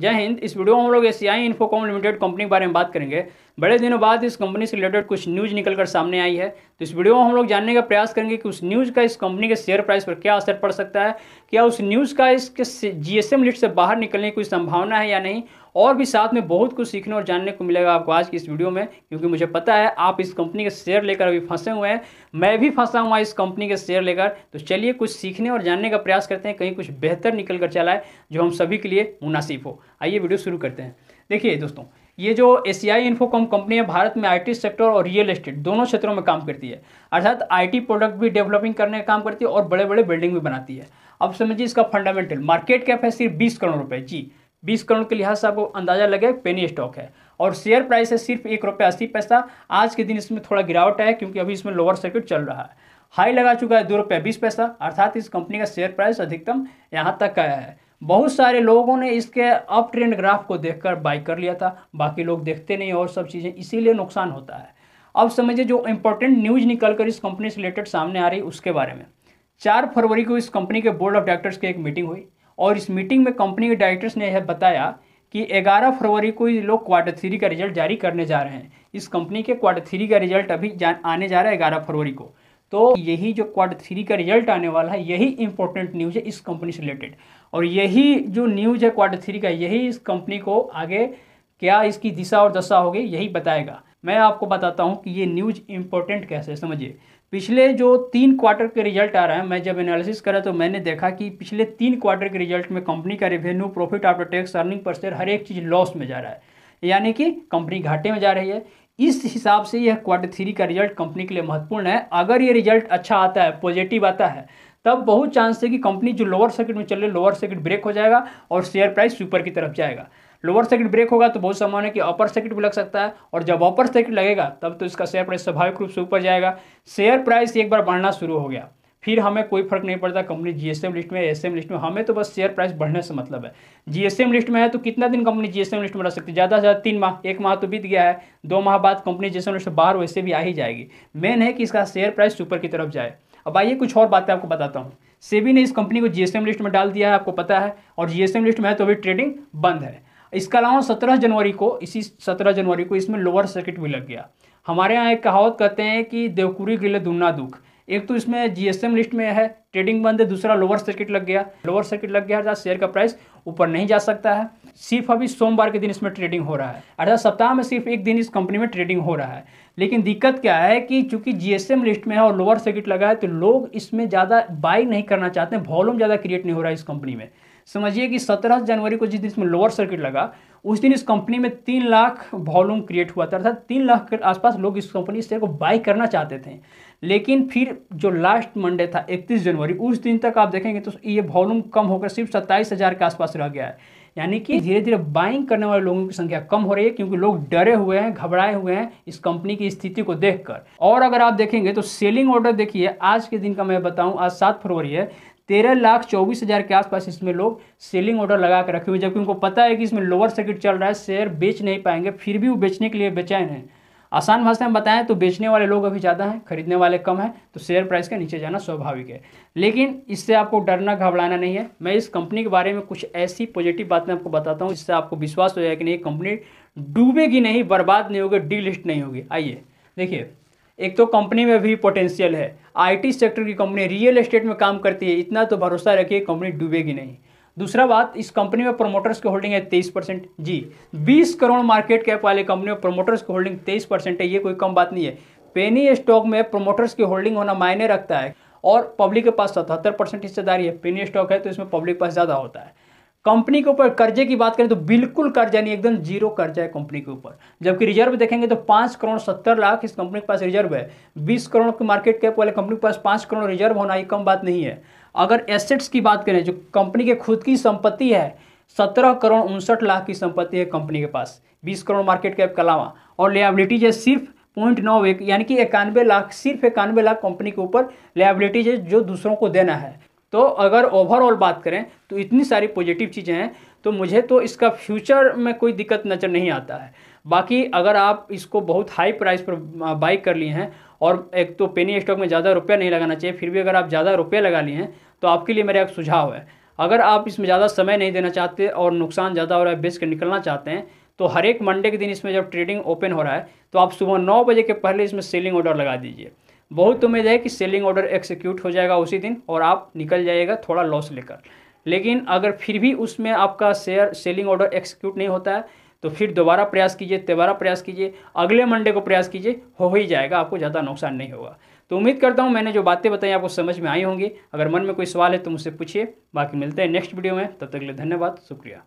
जय हिंद इस वीडियो में हम लोग एशियाई इन्फोकॉम लिमिटेड कंपनी के बारे में बात करेंगे बड़े दिनों बाद इस कंपनी से रिलेटेड कुछ न्यूज़ निकल कर सामने आई है तो इस वीडियो में हम लोग जानने का प्रयास करेंगे कि उस न्यूज़ का इस कंपनी के शेयर प्राइस पर क्या असर पड़ सकता है क्या उस न्यूज़ का इसके जीएसएम लिस्ट से बाहर निकलने की कोई संभावना है या नहीं और भी साथ में बहुत कुछ सीखने और जानने को मिलेगा आपको आज की इस वीडियो में क्योंकि मुझे पता है आप इस कंपनी के शेयर लेकर अभी फंसे हुए हैं मैं भी फंसा हुआ इस कंपनी के शेयर लेकर तो चलिए कुछ सीखने और जानने का प्रयास करते हैं कहीं कुछ बेहतर निकल कर चलाए जो हम सभी के लिए मुनासिब हो आइए वीडियो शुरू करते हैं देखिए दोस्तों ये जो एशियाई इन्फोकॉम कंपनी है भारत में आईटी सेक्टर और रियल एस्टेट दोनों क्षेत्रों में काम करती है अर्थात आईटी प्रोडक्ट भी डेवलपिंग करने का काम करती है और बड़े बड़े बिल्डिंग भी बनाती है अब समझिए इसका फंडामेंटल मार्केट कैप है सिर्फ बीस करोड़ रुपए जी बीस करोड़ के लिहाज से आपको अंदाजा लगे पेनी स्टॉक है और शेयर प्राइस है सिर्फ एक रुपये अस्सी पैसा आज के दिन इसमें थोड़ा गिरावट है क्योंकि अभी इसमें लोअर सर्किट चल रहा है हाई लगा चुका है दो रुपये बीस पैसा अर्थात इस कंपनी का शेयर प्राइस अधिकतम यहाँ तक आया है बहुत सारे लोगों ने इसके अप ट्रेंड ग्राफ को देखकर बाई कर लिया था बाकी लोग देखते नहीं और सब चीज़ें इसीलिए नुकसान होता है अब समझिए जो इम्पोर्टेंट न्यूज़ निकल कर इस कंपनी से रिलेटेड सामने आ रही उसके बारे में चार फरवरी को इस कंपनी के बोर्ड ऑफ डायरेक्टर्स की एक मीटिंग हुई और इस मीटिंग में कंपनी के डायरेक्टर्स ने यह बताया कि 11 फरवरी को ये लोग क्वार्टर थ्री का रिजल्ट जारी करने जा रहे हैं इस कंपनी के क्वार्टर थ्री का रिजल्ट अभी आने जा रहा है ग्यारह फरवरी को तो यही जो क्वार्टर थ्री का रिजल्ट आने वाला है यही इंपॉर्टेंट न्यूज़ है इस कंपनी से रिलेटेड और यही जो न्यूज़ है क्वार्टर थ्री का यही इस कंपनी को आगे क्या इसकी दिशा और दशा होगी यही बताएगा मैं आपको बताता हूँ कि ये न्यूज़ इम्पोर्टेंट कैसे समझिए पिछले जो तीन क्वार्टर के रिजल्ट आ रहा है मैं जब एनालिसिस करा तो मैंने देखा कि पिछले तीन क्वार्टर के रिजल्ट में कंपनी का revenue profit after tax earning पर शेयर हर एक चीज़ लॉस में जा रहा है यानी कि कंपनी घाटे में जा रही है इस हिसाब से यह क्वार्टर थ्री का रिजल्ट कंपनी के लिए महत्वपूर्ण है अगर ये रिजल्ट अच्छा आता है पॉजिटिव आता है तब बहुत चांस है कि कंपनी जो लोअर सर्किट में चल रही है लोअर सर्किट ब्रेक हो जाएगा और शेयर प्राइस सुपर की तरफ जाएगा लोअर सर्किट ब्रेक होगा तो बहुत संभावना है कि अपर सर्किट भी लग सकता है और जब अपर सर्किट लगेगा तब तो इसका शेयर प्राइस स्वाभाविक रूप से ऊपर जाएगा शेयर प्राइस एक बार बढ़ना शुरू हो गया फिर हमें कोई फर्क नहीं पड़ता कंपनी जीएसएम लिस्ट में एसएम लिस्ट में हमें तो बस शेयर प्राइस बढ़ने से मतलब है जीएसएम लिस्ट में है तो कितना दिन कंपनी जीएसएम लिस्ट में रह सकती है ज़्यादा से ज़्यादा तीन माह एक माह तो बीत गया है दो माह बाद कंपनी जीएसएम लिस्ट बाहर वैसे भी आ ही जाएगी मेन है कि इसका शेयर प्राइस सुपर की तरफ जाए अब आइए कुछ और बातें आपको बताता हूँ सेबी ने इस कंपनी को जीएसएम लिस्ट में डाल दिया है आपको पता है और जीएसएम लिस्ट में है तो अभी ट्रेडिंग बंद है इसके अलावा सत्रह जनवरी को इसी सत्रह जनवरी को इसमें लोअर सर्किट भी लग गया हमारे यहाँ एक कहावत कहते हैं कि देवकुरी गिले दुना दुख एक तो इसमें जीएसएम लिस्ट में है ट्रेडिंग बंद है दूसरा लोअर सर्किट लग गया लोअर सर्किट लग गया शेयर का प्राइस ऊपर नहीं जा सकता है सिर्फ अभी सोमवार के दिन इसमें ट्रेडिंग हो रहा है अर्थात सप्ताह में सिर्फ एक दिन इस कंपनी में ट्रेडिंग हो रहा है लेकिन दिक्कत क्या है कि चूंकि जीएसएम लिस्ट में है और लोअर सर्किट लगा है तो लोग इसमें ज़्यादा बाई नहीं करना चाहते हैं वॉल्यूम ज़्यादा क्रिएट नहीं हो रहा है इस कंपनी में समझिए कि 17 जनवरी को जिस दिन इसमें लोअर सर्किट लगा उस दिन इस कंपनी में तीन लाख वॉल्यूम क्रिएट हुआ था अर्थात तीन लाख के आसपास लोग इस कंपनी शेयर को बाई करना चाहते थे लेकिन फिर जो लास्ट मंडे था 31 जनवरी उस दिन तक आप देखेंगे तो ये वॉल्यूम कम होकर सिर्फ सत्ताईस हज़ार के आसपास रह गया है यानी कि धीरे धीरे बाइंग करने वाले लोगों की संख्या कम हो रही है क्योंकि लोग डरे हुए हैं घबराए हुए हैं इस कंपनी की स्थिति को देखकर और अगर आप देखेंगे तो सेलिंग ऑर्डर देखिए आज के दिन का मैं बताऊं आज सात फरवरी है तेरह लाख चौबीस हज़ार के आसपास इसमें लोग सेलिंग ऑर्डर लगा कर रखे हुए जबकि उनको पता है कि इसमें लोअर सर्किट चल रहा है शेयर बेच नहीं पाएंगे फिर भी वो बेचने के लिए बेचैन हैं आसान भाषा में बताएं तो बेचने वाले लोग अभी ज़्यादा हैं खरीदने वाले कम हैं तो शेयर प्राइस का नीचे जाना स्वाभाविक है लेकिन इससे आपको डरना घबराना नहीं है मैं इस कंपनी के बारे में कुछ ऐसी पॉजिटिव बातें आपको बताता हूँ जिससे आपको विश्वास हो जाएगा कि नहीं कंपनी डूबेगी नहीं बर्बाद नहीं होगी डीलिस्ट नहीं होगी आइए देखिए एक तो कंपनी में भी पोटेंशियल है आईटी सेक्टर की कंपनी रियल एस्टेट में काम करती है इतना तो भरोसा रखिए कंपनी डूबेगी नहीं दूसरा बात इस कंपनी में प्रोमोटर्स की होल्डिंग है तेईस परसेंट जी बीस करोड़ मार्केट कैप वाली कंपनी में प्रोमोटर्स की होल्डिंग तेईस परसेंट है ये कोई कम बात नहीं है पेनी स्टॉक में प्रोमोटर्स की होल्डिंग होना मायने रखता है और पब्लिक के पास सतहत्तर परसेंट हिस्सेदारी है पेनी स्टॉक है तो इसमें पब्लिक पास ज़्यादा होता है कंपनी के ऊपर कर्जे की बात करें तो बिल्कुल कर्जा नहीं एकदम जीरो कर्जा है कंपनी के ऊपर जबकि रिजर्व देखेंगे तो पाँच करोड़ सत्तर लाख इस कंपनी के पास रिजर्व है बीस करोड़ की मार्केट कैप वाले कंपनी के पास पाँच करोड़ रिजर्व होना ये कम बात नहीं है अगर एसेट्स की बात करें जो कंपनी के खुद की संपत्ति है सत्रह करोड़ उनसठ लाख की संपत्ति है कंपनी के पास बीस करोड़ मार्केट कैप के अलावा और लेबिलिटीज है सिर्फ पॉइंट नौ एक यानी कि इक्यानवे लाख सिर्फ इक्यानवे लाख कंपनी के ऊपर लाइबिलिटीज है जो दूसरों को देना है तो अगर ओवरऑल बात करें तो इतनी सारी पॉजिटिव चीज़ें हैं तो मुझे तो इसका फ्यूचर में कोई दिक्कत नज़र नहीं आता है बाकी अगर आप इसको बहुत हाई प्राइस पर बाई कर लिए हैं और एक तो पेनी स्टॉक में ज़्यादा रुपया नहीं लगाना चाहिए फिर भी अगर आप ज़्यादा रुपया लगा लिए हैं तो आपके लिए मेरा एक सुझाव है अगर आप इसमें ज़्यादा समय नहीं देना चाहते और नुकसान ज़्यादा हो रहा है बेच कर निकलना चाहते हैं तो हर एक मंडे के दिन इसमें जब ट्रेडिंग ओपन हो रहा है तो आप सुबह नौ बजे के पहले इसमें सेलिंग ऑर्डर लगा दीजिए बहुत उम्मीद है कि सेलिंग ऑर्डर एक्सिक्यूट हो जाएगा उसी दिन और आप निकल जाएगा थोड़ा लॉस लेकर लेकिन अगर फिर भी उसमें आपका शेयर सेलिंग ऑर्डर एक्सिक्यूट नहीं होता है तो फिर दोबारा प्रयास कीजिए दोबारा प्रयास कीजिए अगले मंडे को प्रयास कीजिए हो ही जाएगा आपको ज़्यादा नुकसान नहीं होगा तो उम्मीद करता हूँ मैंने जो बातें बताई आपको समझ में आई होंगी अगर मन में कोई सवाल है तो मुझसे पूछिए बाकी मिलते हैं नेक्स्ट वीडियो में तब तक के लिए धन्यवाद शुक्रिया